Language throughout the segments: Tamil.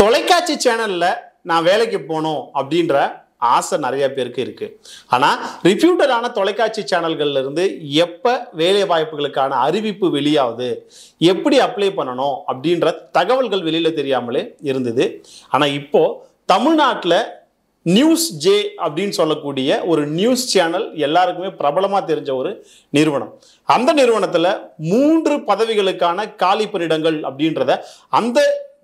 தொலைக்காட்சி சேனலில் நான் வேலைக்கு போகணும் அப்படின்ற ஆசை நிறைய பேருக்கு இருக்குது ஆனால் ரிப்யூட்டடான தொலைக்காட்சி இருந்து எப்போ வேலை வாய்ப்புகளுக்கான அறிவிப்பு வெளியாகுது எப்படி அப்ளை பண்ணணும் அப்படின்ற தகவல்கள் வெளியில் தெரியாமலே இருந்தது ஆனால் இப்போது தமிழ்நாட்டில் நியூஸ் ஜே அப்படின்னு சொல்லக்கூடிய ஒரு நியூஸ் சேனல் எல்லாருக்குமே பிரபலமாக தெரிஞ்ச ஒரு நிறுவனம் அந்த நிறுவனத்தில் மூன்று பதவிகளுக்கான காலி பணியிடங்கள் அப்படின்றத அந்த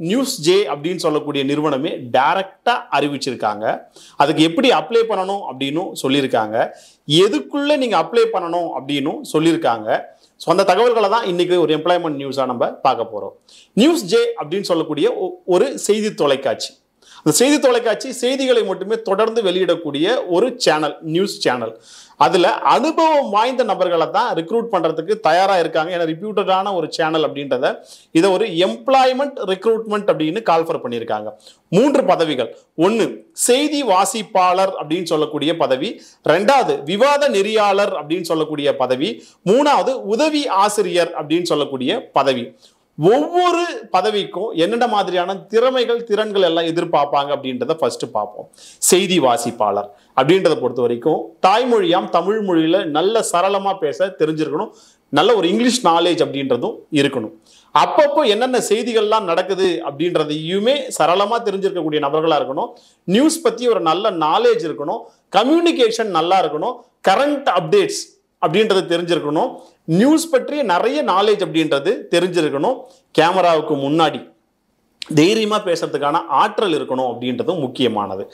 நியூஸ் ஜே அப்படின்னு சொல்லக்கூடிய நிறுவனமே டைரக்டாக அறிவிச்சிருக்காங்க அதுக்கு எப்படி அப்ளை பண்ணணும் அப்படின்னு சொல்லியிருக்காங்க எதுக்குள்ளே நீங்கள் அப்ளை பண்ணணும் அப்படின்னு சொல்லியிருக்காங்க ஸோ அந்த தகவல்களை தான் இன்றைக்கி ஒரு எம்ப்ளாய்மெண்ட் நியூஸாக நம்ம பார்க்க போகிறோம் நியூஸ் ஜே அப்படின்னு சொல்லக்கூடிய ஒரு செய்தி தொலைக்காட்சி இந்த செய்தி தொலைக்காட்சி செய்திகளை மட்டுமே தொடர்ந்து வெளியிடக்கூடிய ஒரு சேனல் நியூஸ் சேனல் அதில் அனுபவம் வாய்ந்த நபர்களை தான் ரிக்ரூட் பண்ணுறதுக்கு தயாராக இருக்காங்க ஏன்னா ரிப்யூட்டடான ஒரு சேனல் அப்படின்றத இதை ஒரு எம்ப்ளாய்மெண்ட் ரிக்ரூட்மெண்ட் அப்படின்னு கால்ஃபர் பண்ணியிருக்காங்க மூன்று பதவிகள் ஒன்று செய்தி வாசிப்பாளர் அப்படின்னு சொல்லக்கூடிய பதவி ரெண்டாவது விவாத நெறியாளர் அப்படின்னு சொல்லக்கூடிய பதவி மூணாவது உதவி ஆசிரியர் அப்படின்னு சொல்லக்கூடிய பதவி ஒவ்வொரு பதவிக்கும் என்னென்ன மாதிரியான திறமைகள் திறன்கள் எல்லாம் எதிர்பார்ப்பாங்க அப்படின்றத ஃபர்ஸ்ட் பார்ப்போம் செய்தி வாசிப்பாளர் அப்படின்றத பொறுத்த வரைக்கும் தாய்மொழியாம் தமிழ் மொழியில நல்ல சரளமாக பேச தெரிஞ்சிருக்கணும் நல்ல ஒரு இங்கிலீஷ் நாலேஜ் அப்படின்றதும் இருக்கணும் அப்பப்போ என்னென்ன செய்திகள்லாம் நடக்குது அப்படின்றதையுமே சரளமாக தெரிஞ்சிருக்கக்கூடிய நபர்களாக இருக்கணும் நியூஸ் பற்றி ஒரு நல்ல நாலேஜ் இருக்கணும் கம்யூனிகேஷன் நல்லா இருக்கணும் கரண்ட் அப்டேட்ஸ் அப்படின்றது தெரிஞ்சிருக்கணும் நியூஸ் பற்றிய நிறைய நாலேஜ் அப்படின்றது தெரிஞ்சிருக்கணும் கேமராவுக்கு முன்னாடி தைரியமாக பேசுறதுக்கான ஆற்றல் இருக்கணும் அப்படின்றதும் முக்கியமானது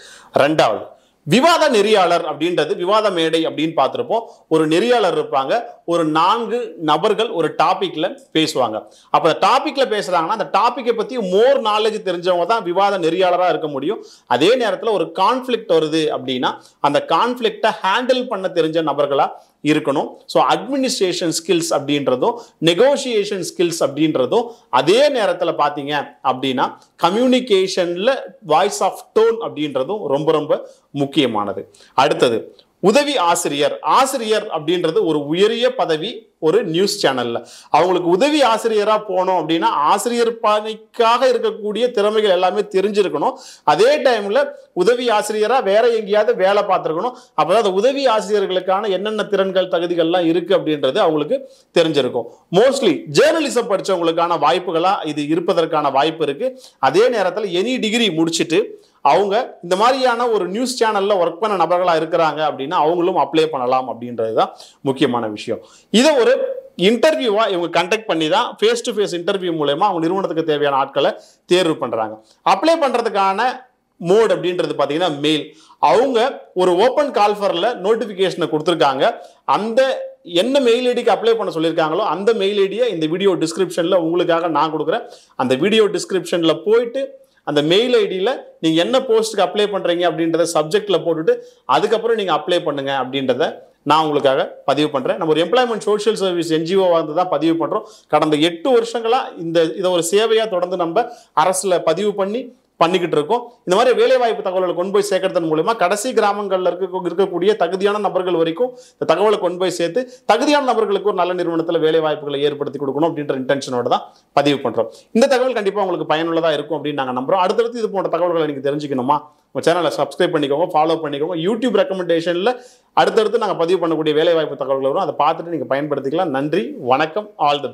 ரெண்டாவது விவாத நெறியாளர் அப்படின்றது விவாத மேடை அப்படின்னு பார்த்துருப்போம் ஒரு நெறியாளர் இருப்பாங்க ஒரு நான்கு நபர்கள் ஒரு டாப்பிக்கில் பேசுவாங்க அப்போ அந்த டாப்பிக்கில் பேசுகிறாங்கன்னா அந்த டாப்பிக்கை பற்றி மோர் நாலேஜ் தெரிஞ்சவங்க தான் விவாத நெறியாளராக இருக்க முடியும் அதே நேரத்தில் ஒரு கான்ஃப்ளிக்ட் வருது அப்படின்னா அந்த கான்ஃப்ளிக்டை ஹேண்டில் பண்ண தெரிஞ்ச நபர்களாக இருக்கணும் ஸோ அட்மினிஸ்ட்ரேஷன் ஸ்கில்ஸ் அப்படின்றதும் நெகோஷியேஷன் ஸ்கில்ஸ் அப்படின்றதும் அதே நேரத்தில் பார்த்தீங்க அப்படின்னா கம்யூனிகேஷனில் வாய்ஸ் ஆஃப் டோன் அப்படின்றதும் ரொம்ப ரொம்ப முக்கியமானது அடுத்தது உதவி ஆசிரியர் ஆசிரியர் அப்படின்றது ஒரு உயரிய பதவி ஒரு நியூஸ் சேனலில் அவங்களுக்கு உதவி ஆசிரியராக போனோம் அப்படின்னா ஆசிரியர் பணிக்காக இருக்கக்கூடிய திறமைகள் எல்லாமே தெரிஞ்சிருக்கணும் அதே டைமில் உதவி ஆசிரியராக வேற எங்கேயாவது வேலை பார்த்துருக்கணும் அப்பதான் அந்த உதவி ஆசிரியர்களுக்கான என்னென்ன திறன்கள் தகுதிகள்லாம் இருக்குது அப்படின்றது அவங்களுக்கு தெரிஞ்சிருக்கும் மோஸ்ட்லி ஜேர்னலிசம் படித்தவங்களுக்கான வாய்ப்புகளாக இது இருப்பதற்கான வாய்ப்பு இருக்குது அதே நேரத்தில் எனி டிகிரி முடிச்சுட்டு அவங்க இந்த மாதிரியான ஒரு நியூஸ் சேனலில் ஒர்க் பண்ண நபர்களாக இருக்கிறாங்க அப்படின்னா அவங்களும் அப்ளை பண்ணலாம் அப்படின்றது தான் முக்கியமான விஷயம் இதை ஒரு இன்டர்வியூவாக இவங்க கண்டக்ட் பண்ணி தான் ஃபேஸ் டு ஃபேஸ் இன்டர்வியூ மூலயமா அவங்க நிறுவனத்துக்கு தேவையான ஆட்களை தேர்வு பண்ணுறாங்க அப்ளை பண்ணுறதுக்கான மோட் அப்படின்றது பார்த்தீங்கன்னா மெயில் அவங்க ஒரு ஓப்பன் கால்ஃபரில் நோட்டிஃபிகேஷனை கொடுத்துருக்காங்க அந்த என்ன மெயில் ஐடிக்கு அப்ளை பண்ண சொல்லியிருக்காங்களோ அந்த மெயில் ஐடியை இந்த வீடியோ டிஸ்கிரிப்ஷனில் உங்களுக்காக நான் கொடுக்குறேன் அந்த வீடியோ டிஸ்கிரிப்ஷனில் போயிட்டு அந்த மெயில் ஐடியில் நீங்கள் என்ன போஸ்ட்டுக்கு அப்ளை பண்ணுறீங்க அப்படின்றத சப்ஜெக்டில் போட்டுட்டு அதுக்கப்புறம் நீங்கள் அப்ளை பண்ணுங்கள் அப்படின்றத நான் உங்களுக்காக பதிவு பண்ணுறேன் நம்ம ஒரு எம்ப்ளாய்மெண்ட் சோஷியல் சர்வீஸ் என்ஜிஓவாக வந்து தான் பதிவு பண்ணுறோம் கடந்த எட்டு வருஷங்களாக இந்த இதை ஒரு சேவையாக தொடர்ந்து நம்ம அரசில் பதிவு பண்ணி பண்ணிக்கிட்டு இருக்கோம் இந்த மாதிரி வேலைவாய்ப்பு தகவல்களை கொண்டு போய் சேர்க்கறதன் மூலயமா கடைசி கிராமங்களில் இருக்க இருக்கக்கூடிய தகுதியான நபர்கள் வரைக்கும் இந்த தகவலை கொண்டு போய் சேர்த்து தகுதியான நபர்களுக்கு ஒரு நல்ல நிறுவனத்தில் வேலைவாய்ப்புகளை ஏற்படுத்தி கொடுக்கணும் அப்படின்ற இன்டென்ஷனோட தான் பதிவு பண்ணுறோம் இந்த தகவல் கண்டிப்பாக உங்களுக்கு பயனுள்ளதாக இருக்கும் அப்படின்னு நாங்கள் நம்புகிறோம் அடுத்தடுத்து இது போன்ற தகவல்களை நீங்கள் தெரிஞ்சுக்கணுமா நம்ம சேனலை சப்ஸ்கிரைப் பண்ணிக்கோங்க ஃபாலோ பண்ணிக்கோங்க யூடியூப் ரெக்கமெண்டேஷனில் அடுத்தடுத்து நாங்கள் பதிவு பண்ணக்கூடிய வேலைவாய்ப்பு தகவல்கள் வரும் அதை பார்த்துட்டு நீங்கள் பயன்படுத்திக்கலாம் நன்றி வணக்கம் ஆல் தி